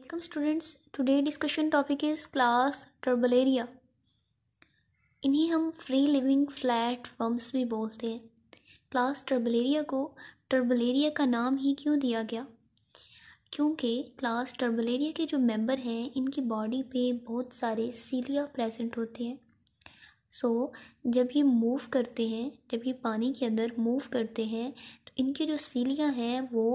welcome students Today discussion topic is class Turbellaria इन्हें हम free living flat worms भी बोलते हैं क्लास टर्बलेरिया को टर्बलेरिया का नाम ही क्यों दिया गया क्योंकि क्लास टर्बलेरिया के जो मेंबर हैं इनकी बॉडी पे बहुत सारे सीलिया प्रेजेंट होते हैं सो so, जब ये मूव करते हैं जब ये पानी के अंदर मूव करते हैं तो इनके जो सीलियाँ हैं वो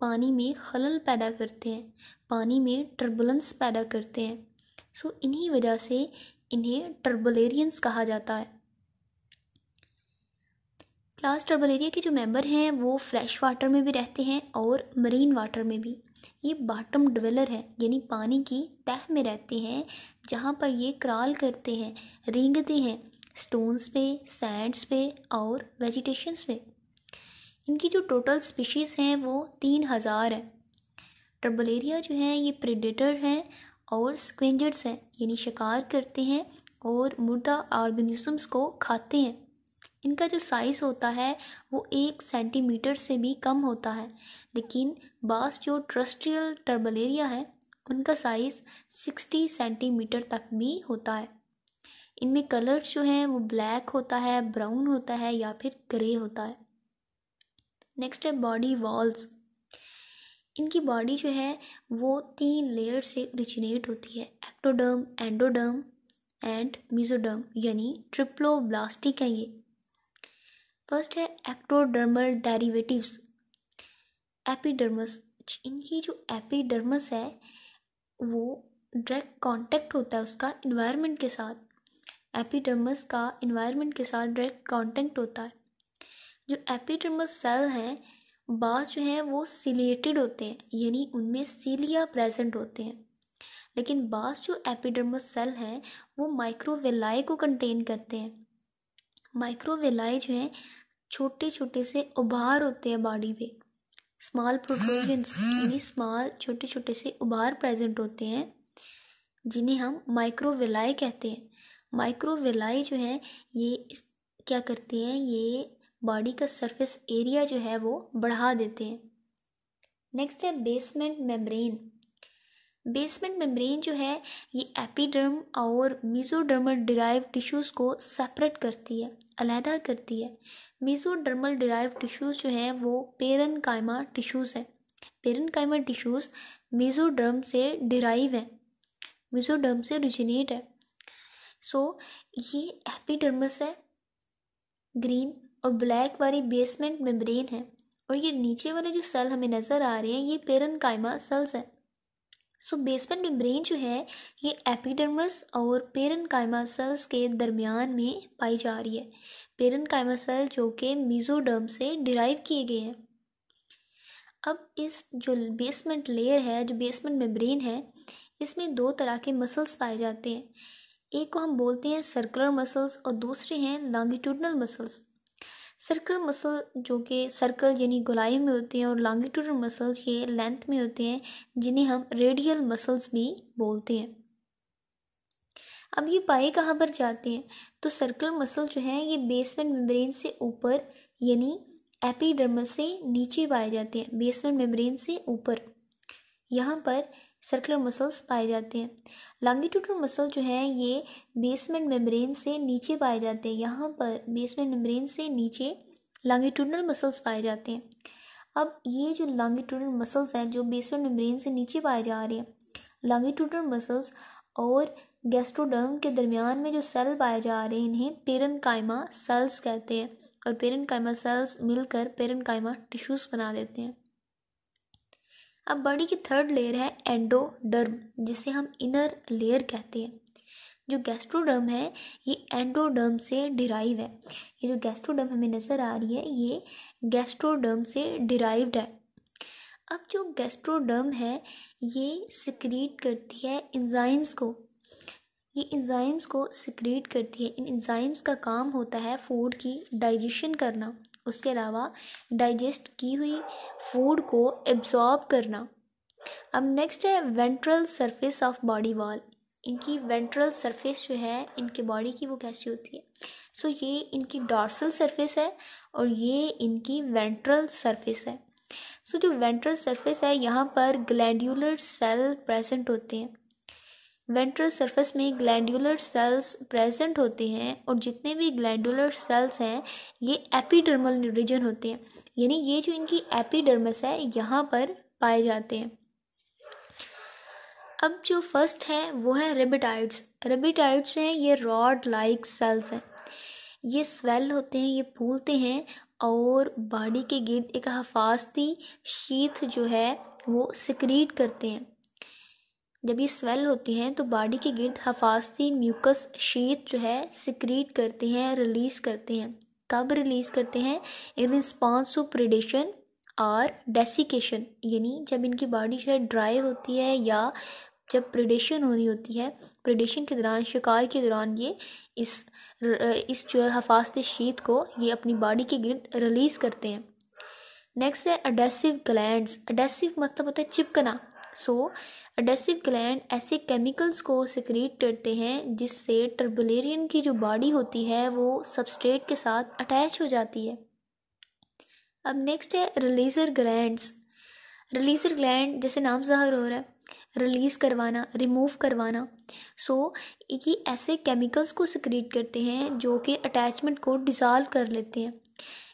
पानी में खलल पैदा करते हैं पानी में टर्बुलेंस पैदा करते हैं सो इन्हीं वजह से इन्हें टर्बुलेरियंस कहा जाता है क्लास टर्बलेरिया के जो मेंबर हैं वो फ्रेश वाटर में भी रहते हैं और मरीन वाटर में भी ये बॉटम डवेलर है यानी पानी की तह में रहते हैं जहाँ पर ये क्रॉल करते हैं रेंगते हैं स्टोन्स पे सैंड्स पे और वेजिटेशंस पे इनकी जो टोटल स्पीशीज़ हैं वो तीन हज़ार है ट्रबलेरिया जो है ये प्रेडेटर हैं और स्क्वेंजर्स हैं यानी शिकार करते हैं और मुर्दा ऑर्गेनिज़म्स को खाते हैं इनका जो साइज़ होता है वो एक सेंटीमीटर से भी कम होता है लेकिन बास जो ट्रस्ट्रियल टर्बलेरिया है उनका साइज़ सिक्सटी सेंटीमीटर तक भी होता है इनमें कलर्स जो हैं वो ब्लैक होता है ब्राउन होता है या फिर ग्रे होता है नेक्स्ट है बॉडी वॉल्स इनकी बॉडी जो है वो तीन लेयर से ओरिजिनेट होती है एक्टोडर्म एंडोडर्म एंड मीजोडर्म यानी ट्रिप्लोब्लास्टिक है ये फर्स्ट है एक्टोडर्मल डेरिवेटिव्स एपिडर्मस इनकी जो एपिडर्मस है वो डायरेक्ट कांटेक्ट होता है उसका इन्वायरमेंट के साथ एपिडर्मस का इन्वायरमेंट के साथ डायरेक्ट कांटेक्ट होता है जो एपिडर्मल सेल हैं बाल जो हैं वो सिलेटेड होते हैं यानी उनमें सीलिया प्रेजेंट होते हैं लेकिन बास जो एपिडर्मल सेल हैं वो माइक्रोवेलाई को कंटेन करते हैं माइक्रोवेलाई जो हैं छोटे छोटे से उभार होते हैं बॉडी पे स्मॉल प्रोटोजन यानी स्मॉल छोटे छोटे से उभार प्रेजेंट होते हैं जिन्हें हम माइक्रोवेलाई कहते हैं माइक्रोवेलाई जो है ये क्या करते हैं ये बॉडी का सरफेस एरिया जो है वो बढ़ा देते हैं नेक्स्ट है बेसमेंट मेम्ब्रेन बेसमेंट मेम्ब्रेन जो है ये एपिडर्म और मीजोडर्मल डिराइव टिश्यूज़ को सेपरेट करती है अलहदा करती है मीजोडर्मल डिराइव टिश्यूज़ जो हैं वो पेरन कायमा टिश्यूज़ है पेरन कायमा टिश्यूज़ मीजोडर्म से डिराइव है मीजोडर्म से रिजिनेट है सो so, ये एपिडर्मस है ग्रीन और ब्लैक वाली बेसमेंट मेम्ब्रेन है और ये नीचे वाले जो सेल हमें नज़र आ रहे हैं ये पेरन कायमा सेल्स हैं सो बेसमेंट मेम्ब्रेन जो है ये एपिडर्मस और पेरन कायमा सेल्स के दरमियान में पाई जा रही है पेरन कायमा सेल जो कि मीजोडर्म से डिराइव किए गए हैं अब इस जो बेसमेंट लेयर है जो बेसमेंट मेम्ब्रेन है इसमें दो तरह के मसल्स पाए जाते हैं एक को हम बोलते हैं सर्कुलर मसल्स और दूसरे हैं लॉन्गिट्यूडनल मसल्स सर्कल मसल जो कि सर्कल यानी गोलाई में होते हैं और लॉन्गिट्यूडल मसल्स ये लेंथ में होते हैं जिन्हें हम रेडियल मसल्स भी बोलते हैं अब ये पाए कहाँ पर जाते हैं तो सर्कल मसल जो है ये बेसमेंट मेम्ब्रेन से ऊपर यानी एपीडर्मल से नीचे पाए जाते हैं बेसमेंट मेम्ब्रेन से ऊपर यहाँ पर सर्कुलर मसल्स पाए जाते हैं लॉन्गिट्यूडल मसल जो है ये बेसमेंट मेम्ब्रेन से नीचे पाए जाते हैं यहाँ पर बेसमेंट मेम्ब्रेन से नीचे लॉन्गिट्यूडनल मसल्स पाए जाते हैं अब ये जो लॉन्गिट्यूडनल मसल्स हैं जो बेसमेंट मेम्ब्रेन से नीचे पाए जा रहे हैं लॉन्गिट्यूडनल मसल्स और गैस्ट्रोडर्म के दरमियान में जो सेल पाए जा रहे हैं इन्हें पेरन कायमा सेल्स कहते हैं और पेरन कायमा सेल्स मिलकर पेरन कायमा टिश्यूज़ बना देते हैं अब बॉडी की थर्ड लेयर है एंडोडर्म जिसे हम इनर लेयर कहते हैं जो गैस्ट्रोडर्म है ये एंडोडर्म से डिराइव है ये जो गैस्ट्रोडर्म हमें नज़र आ रही है ये गैस्ट्रोडर्म से डिराइव्ड है अब जो गैस्ट्रोडर्म है ये सिक्रीट करती है इंजाइम्स को ये इंजाइम्स को सिक्रीट करती है इन इंजाइम्स का काम होता है फूड की डाइजेशन करना उसके अलावा डाइजेस्ट की हुई फूड को एब्जॉर्ब करना अब नेक्स्ट है ventral surface of body wall इनकी वेंट्रल सरफेस जो है इनके बॉडी की वो कैसी होती है सो so, ये इनकी डॉर्सल सरफेस है और ये इनकी वेंट्रल सरफेस है सो so, जो वेंट्रल सरफेस है यहाँ पर ग्लैंडुलर सेल प्रेजेंट होते हैं वेंट्रल सरफेस में ग्लैंडुलर सेल्स प्रेजेंट होते हैं और जितने भी ग्लैंडुलर सेल्स हैं ये एपिडर्मल रीजन होते हैं यानी ये जो इनकी एपिडर्मस है यहाँ पर पाए जाते हैं अब जो फर्स्ट है वो है रेबिटाइड्स रेबिटाइड्स जो हैं ये रॉड लाइक सेल्स हैं ये स्वेल होते हैं ये फूलते हैं और बॉडी के गिर्द एक हफाजती शीत जो है वो सिक्रीट करते हैं जब ये स्वेल होती हैं तो बॉडी के गिर्द हफास्ती म्यूकस शीत जो है सिक्रीट करते हैं रिलीज़ करते हैं कब रिलीज़ करते हैं इन रिस्पॉन्स टू प्रिडेशन और डेसिकेशन यानी जब इनकी बॉडी जो है ड्राई होती है या जब प्रिडेशन हो रही होती है प्रिडेशन के दौरान शिकार के दौरान ये इस इस जो है हफाजत शीत को ये अपनी बॉडी के गिर्द रिलीज़ करते हैं नेक्स्ट है अडेसिव ग्लैंड्स अडेसिव मतलब होता है चिपकना सो so, एडेसिव ग्लैंड ऐसे केमिकल्स को सिक्रीट करते हैं जिससे टर्बुलेरियन की जो बॉडी होती है वो सबस्ट्रेट के साथ अटैच हो जाती है अब नेक्स्ट है रिलीजर ग्लैंड्स रिलीजर ग्लैंड जैसे नाम ज़ाहिर हो रहा है रिलीज़ करवाना रिमूव करवाना सो ये ऐसे केमिकल्स को सिक्रीट करते हैं जो कि अटैचमेंट को डिजॉल्व कर लेते हैं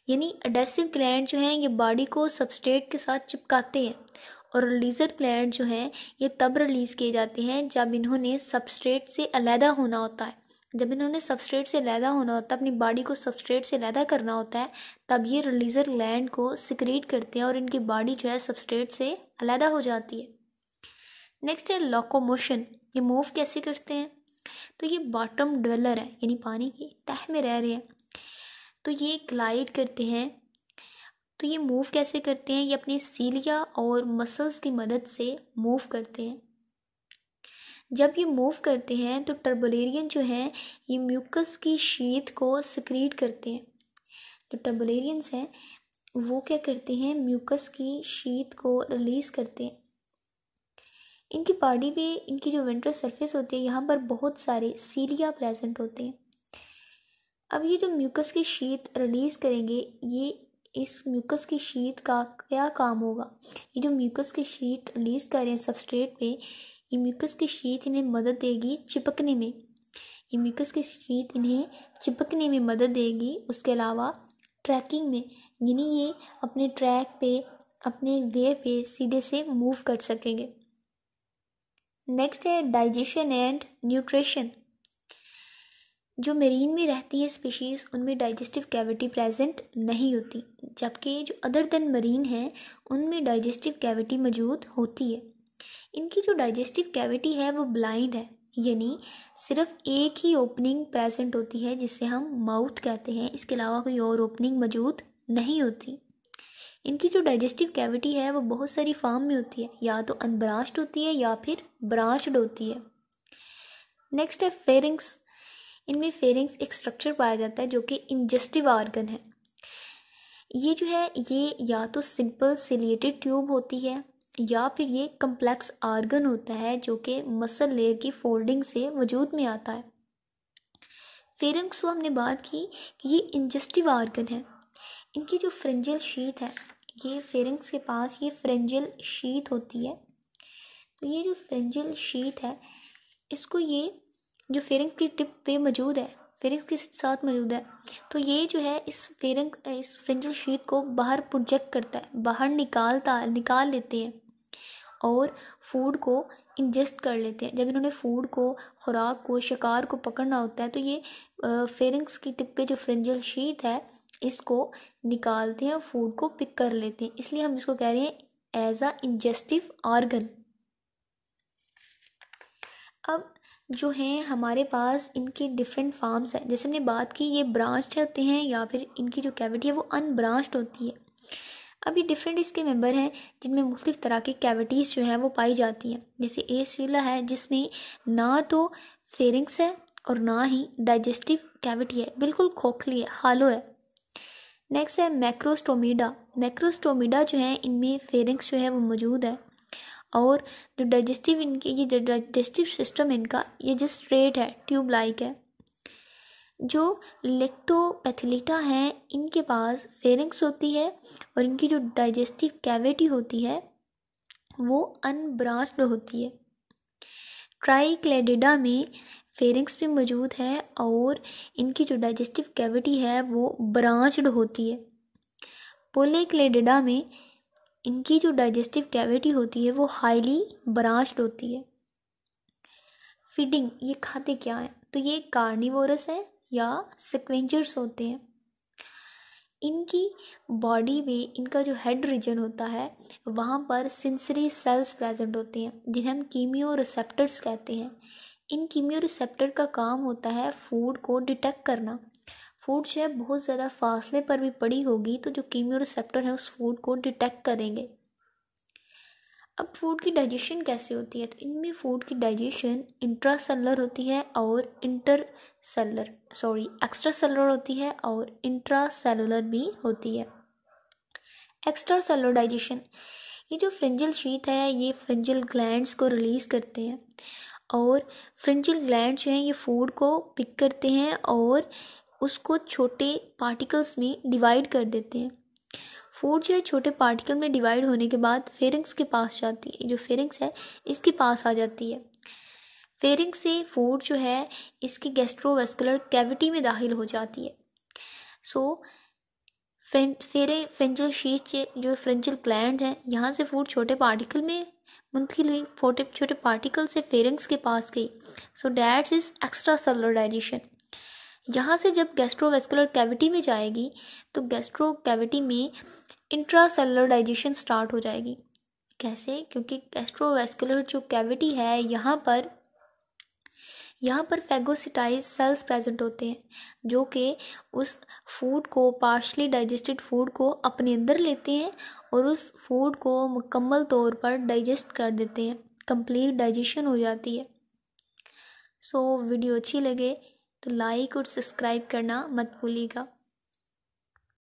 यानी एडेसिव ग्लैंड जो हैं ये बॉडी को सबस्ट्रेट के साथ चिपकाते हैं और रिलीजर क्लैंड जो हैं ये तब रिलीज़ किए जाते हैं जब इन्होंने सबस्ट्रेट से अलहदा होना होता है जब इन्होंने सबस्ट्रेट से लैदा होना होता है अपनी बॉडी को सबस्ट्रेट से लैदा करना होता है तब ये रिलीजर लैंड को सिक्रेट करते हैं और इनकी बॉडी जो है सबस्ट्रेट से अलहदा हो जाती है नेक्स्ट है लोकोमोशन ये मूव कैसे करते हैं तो ये बॉटम ड्वेलर है यानी पानी के तह में रह रहे हैं तो ये ग्लाइड करते हैं तो ये मूव कैसे करते हैं ये अपने सीलिया और मसल्स की मदद से मूव करते हैं जब ये मूव करते हैं तो टर्बोलेरियन जो है ये म्यूकस की शीत को सिक्रीट करते हैं जो तो टर्बोलेरियंस हैं वो क्या करते हैं म्यूकस की शीत को रिलीज़ करते हैं इनकी बॉडी में इनकी जो विंटर सरफेस होती है यहाँ पर बहुत सारे सीलिया प्रेजेंट होते हैं अब ये जो म्यूकस की शीत रिलीज़ करेंगे ये इस म्यूकस की शीट का क्या काम होगा ये जो म्यूकस की शीट रिलीज़ करें सबस्ट्रेट पे ये म्यूकस की शीट इन्हें मदद देगी चिपकने में ये म्यूकस की शीट इन्हें चिपकने में मदद देगी उसके अलावा ट्रैकिंग में यानी ये अपने ट्रैक पे अपने वे पे सीधे से मूव कर सकेंगे नेक्स्ट है डाइजेशन एंड न्यूट्रिशन जो मेरीन में रहती है स्पीशीज़ उनमें डाइजेस्टिव कैविटी प्रेजेंट नहीं होती जबकि जो अदर देन मरीन हैं उनमें डाइजेस्टिव कैविटी मौजूद होती है इनकी जो डाइजेस्टिव कैविटी है वो ब्लाइंड है यानी सिर्फ एक ही ओपनिंग प्रेजेंट होती है जिसे हम माउथ कहते हैं इसके अलावा कोई और ओपनिंग मौजूद नहीं होती इनकी जो डाइजेस्टिव कैविटी है वो बहुत सारी फार्म में होती है या तो अनब्रांच्ड होती है या फिर ब्रांच्ड होती है नेक्स्ट है फेरिंग्स इनमें फेरिंग्स एक स्ट्रक्चर पाया जाता है जो कि इंजेस्टिव ऑर्गन है ये जो है ये या तो सिंपल सिलिएटेड ट्यूब होती है या फिर ये कम्प्लेक्स आर्गन होता है जो कि मसल लेयर की फोल्डिंग से वजूद में आता है फेरिंग्स को हमने बात की कि ये इंजेस्टिव आर्गन है इनकी जो फ्रेंजल शीत है ये फेरंग्स के पास ये फ्रेंजल शीत होती है तो ये जो फ्रेंजल शीत है इसको ये जो फेरिंग्स की टिप पे मौजूद है फेरिंग्स के साथ मौजूद है तो ये जो है इस फेरिंग इस फ्रिंजल शीट को बाहर प्रोजेक्ट करता है बाहर निकालता निकाल लेते हैं और फूड को इंजेस्ट कर लेते हैं जब इन्होंने फूड को खुराक को शिकार को पकड़ना होता है तो ये फेरिंग्स की टिप पे जो फ्रिंजल शीट है इसको निकालते हैं और फूड को पिक कर लेते हैं इसलिए हम इसको कह रहे हैं एज आ इंजेस्टिव ऑर्गन अब जो हैं हमारे पास इनके डिफरेंट फॉर्म्स हैं जैसे हमने बात की ये ब्रांच्ड होते हैं या फिर इनकी जो कैविटी है वो अनब्रांच्ड होती है अब ये डिफरेंट इसके मेंबर हैं जिनमें मुख्तलिफ तरह की कैविटीज़ जो हैं वो पाई जाती हैं जैसे ए सीला है जिसमें ना तो फेरिंग्स है और ना ही डाइजेस्टिव कैविटी है बिल्कुल खोखली है हालो है नेक्स्ट है मैक्रोस्टोमीडा मैक्रोस्टोमीडा जो है इनमें फेरिंग्स जो है वो मौजूद है और जो डाइजेस्टिव इनकी ये डाइजेस्टिव सिस्टम इनका ये जो स्ट्रेट है ट्यूब लाइक है जो लेक्टोपैथिलिटा हैं इनके पास फेरिंग्स होती है और इनकी जो डाइजेस्टिव कैविटी होती है वो अनब्रांच्ड होती है ट्राइक्लेडिडा में फेरिंग्स भी मौजूद है और इनकी जो डाइजेस्टिव कैविटी है वो ब्रांच्ड होती है पोलेक्लेडिडा में इनकी जो डाइजेस्टिव कैविटी होती है वो हाईली ब्रांच्ड होती है फीडिंग ये खाते क्या है तो ये कार्निवोरस है या सिक्वेंचर्स होते हैं इनकी बॉडी में इनका जो हेड रीजन होता है वहाँ पर सेंसरी सेल्स प्रेजेंट होते हैं जिन्हें हम कीमियो रिसेप्टर्स कहते हैं इन कीमियो रिसेप्टर का काम होता है फूड को डिटेक्ट करना फूड शेप बहुत ज़्यादा फासले पर भी पड़ी होगी तो जो कीमियो रिसेप्टर है उस फूड को डिटेक्ट करेंगे अब फूड की डाइजेशन कैसे होती है तो इनमें फूड की डाइजेशन सेलर होती है और intercellular sorry extracellular होती है और इंट्रा सेलुलर भी होती है एक्स्ट्रा सेलर डाइजेशन ये जो फ्रिंजल शीत है ये फ्रिंजल ग्लैंड्स को रिलीज़ करते हैं और फ्रिंजल ग्लैंड्स जो हैं ये फूड को पिक करते हैं और उसको छोटे पार्टिकल्स में डिवाइड कर देते हैं फूड जो है छोटे पार्टिकल में डिवाइड होने के बाद फेरिंग्स के पास जाती है जो फेरिंग्स है इसके पास आ जाती है फेरिंग से फूड जो है इसके गैस्ट्रोवेस्कुलर कैविटी में दाखिल हो जाती है सो so, फेरे फ्रेंजल शीट जो फ्रेंजल क्लैंड है यहाँ से फूड छोटे पार्टिकल में मुंतकिल हुई छोटे छोटे पार्टिकल से फेरिंग्स के पास गई so that's is extra digestion यहाँ से जब गैस्ट्रोवेस्कुलर कैविटी में जाएगी तो गैस्ट्रो कैविटी में इंट्रासेलुलर डाइजेशन स्टार्ट हो जाएगी कैसे क्योंकि गैस्ट्रोवेस्कुलर जो कैविटी है यहाँ पर यहाँ पर फैगोसिटाइज सेल्स प्रेजेंट होते हैं जो कि उस फूड को पार्शली डाइजेस्टेड फूड को अपने अंदर लेते हैं और उस फूड को मुकम्मल तौर पर डाइजेस्ट कर देते हैं कंप्लीट डाइजेशन हो जाती है सो so, वीडियो अच्छी लगे तो लाइक और सब्सक्राइब करना मत भूलिएगा